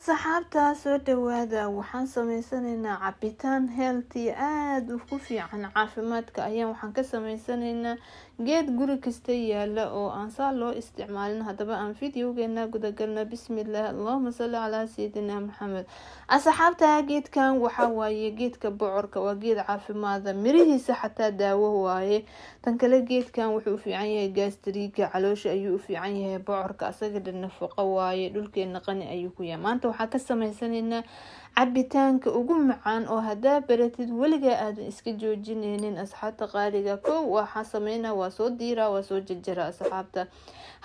asxaabta soo dhawaada waxaan samaysanaynaa cabitaan healthy aad ugu fiican caafimaadka ayaan waxaan ka samaysanaynaa geed guri kasta yaala oo aan saa loo isticmaalin haddaba aan videogeena gudagalna bismillaah allahuma salli calaa sayidina maxamed asxaabta geedkan waxaa waaye geedka bocorka waa geed caafimaada mirihiisa xataa daawo waaye tan kale geedkan wuxuu u fiican yahay gaastriiga caloosha ayuu u fiican yahay bocorka asaga dhan nafaqo waaye dhulkeena qani ayuu ku yahay maanta waxaan ka samaysaneynaa cabitaanka ugu macaan oo hadaa baratid weligaa aadan iska joojineynin asxaabta qaaliga kow waxaa sameynaa waa soo diiraa waa soo jajara asxaabta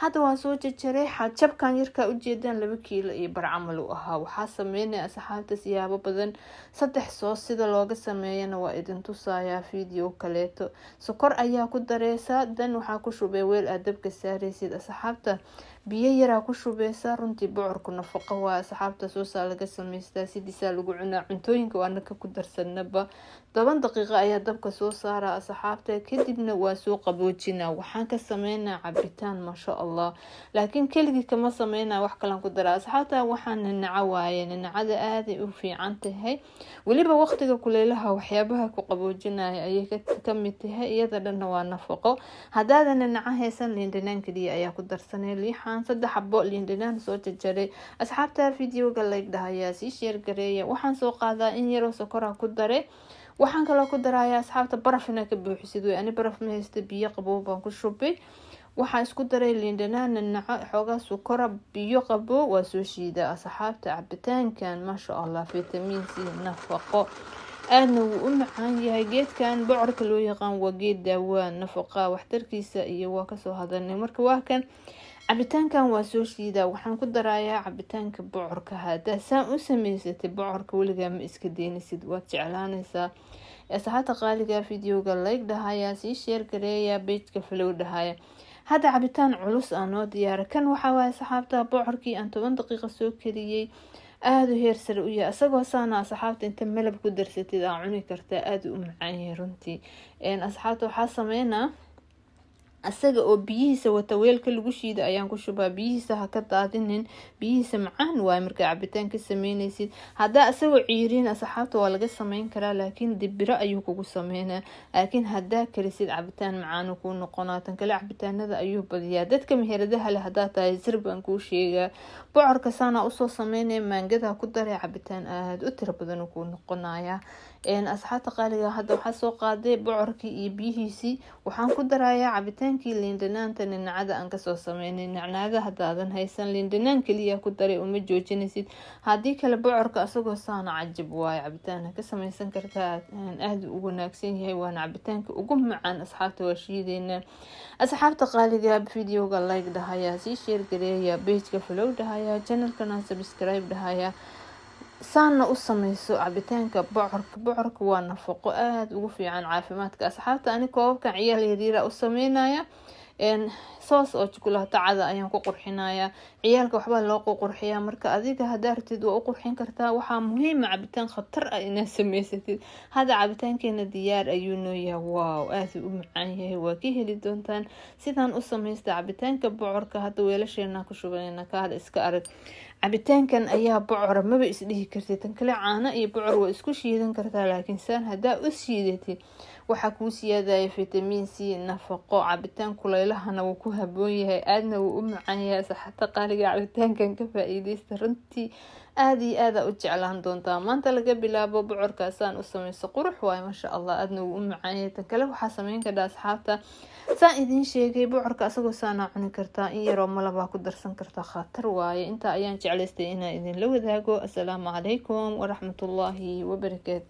hadda waa soo jajaray jabkan yarkaa ujeedaan laba kiilo iyo barcamal u ahaa waxaa sameynaya asxaabta siyaabo badan saddex soos sida looga sameeyana waa idin tusayaa video kaleeto sokor ayaa ku dareysaa dan waxaa ku shubay weel aad dabka saareysid asxaabta biyo yaraa ku shubaysaa runtii bocorku nafaqo waa asxaabta suusaa laga sameystaa sidiisaa lagu cunaa cuntooyinka waanaka ku darsanaba toban daqiiqo ayaa dabka soo saara asxaabta kadibna waa soo qaboojina waxaan ka sameynaa cabitaan maasha allah laakiin keligii kama sameynaa wax kalan ku daraa asxaabta waxaa nanaco waaye nanacada aaday u fiican tahay weliba waqtiga kuleylaha waxyaabaha ku qaboojinaya ayay kamid tahay iyada dhanna waa nafaqo hadaadan nanaco haysan liindhanaan keliya ayaa ku darsanay liixaan saddex xabo liindhanaan soo jajaray asxaabta videoga laydhahayaa sii sheergareeya waxaan soo qaadaa in yaroo sokoraa ku daray waxaan kaloo ku daraya asxaabta baraf inaa ka buuxisid wey ani baraf ma haysta biyo qabow baan ku shubay waxaa isku daray liindhanaana naco xoogaa sukora biyo qabow waa soo shiida asxaabta cabitaankan maasha allah fitamiin c nafaqo aadna wuu u macaan yahay geedkan bocorka loo yaqaan waa geed daawaa nafaqa waxtarkiisa iyo waa kasoo hadanay marka waakan cabitaankan waa soo shiidaa waxaan ku darayaa cabitaanka bocorka hadaa saan u sameysatay bocorka weligaa ma iska deynisid waad jeclaanaysaa asxaabta qaaliga videoga layg dhahayaa sii sheer gareeya beejka flow dhahaya hadda cabitaan culus aa noo diyaara kan waxaa waaye asxaabta bocorkii aan toban daqiiqa soo kariyey aada u heer sare u yahay asagoo saana asxaabta inta malab ku darsatid aa cuni kartaa aada u macaan runtii asxaabta waxaa sameynaa asaga oo biyihiisa wata weelka lagu shiida ayaan ku shubaa biyihiisa ha ka daadinin biyihiisa macaan waay marka cabitaan ka sameynaysid haddaa isagoo ciiriin asxaabta waa laga sameyn karaa laakiin dibiro ayuu kugu sameynaa laakiin hadaa karisid cabitaan macaanu kuu noqonaa tan kale cabitaanada ayuu badiyaa dadka meheradaha leh hadaa tahay sir baan kuu sheegaa bocorka saana usoo sameynaya maangada ku daree cabitaan aada u tira badan kuu noqonaya asxaabta qaaliga hadda waxaa soo qaaday bocorkii iyo biyihiisii waxaan ku darayaa cabitaankii liindhanaanta ninacada aan kasoo sameynay nacnaada hadaadan haysan liindhanaan keliya ku daray uma joojinaysid haddii kale bocorka asagoo saana cajib waayo cabitaan ka sameysan kartaa aada u wanaagsan yahay waana cabitaanka ugu macaan asxaabta waa shiideynaa asxaabta qaaliga videoga like dhahayaa sii sheergareeyaa beejka falow dhahayaa janalkana subscribe dhahayaa saana u sameyso cabitaanka bocorka bocorka waa nafaqo aada ugu fiican caafimaadka asxaabta ani koobabkan ciyaal yaryara u sameynaya soos oo jukulaato cada ayaan ku qurxinaya ciyaalka waxbaa loo qurxiyaa marka adiga hadaa rabtid waa u qurxin kartaa waxaa muhiima ah cabitaan khatar a ah inaad sameysatid hadda cabitaankeena diyaar ayuu nooyahay wow aada u macaan yahay waa ka heli doontaan sidaan u sameysta cabitaanka bocorka hadda weelasheena ku shubaneyna kaada iska arag cabitaankan ayaa bocora maba isdhihi kartid tan kale caano iyo bocor waa isku shiidan kartaa laakiin saan haddaa u shiidatid waxaa kuu siyaadaya fitamiin c nafaqo cabitaan kuleylahana wuu ku haboon yahay aadna wuu u macaan yahay saxata qaaliga cabitaankan ka faa-iideysta runtii aada iyo aada u jeclaan doontaa maanta laga bilaabo bocorka saan u sameyso qurux waay maasha allah aadna uu u macaanyay tan kale waxaa sameyn kardha asxaabta saan idiin sheegay bocorka asagoo saana cuni kartaa in yaroo malabaa ku darsan kartaa khatar waaye intaa ayaan jeclaystay inaan idinla wadaago asalaamu calaykum waraxmatullaahi wabarakaatu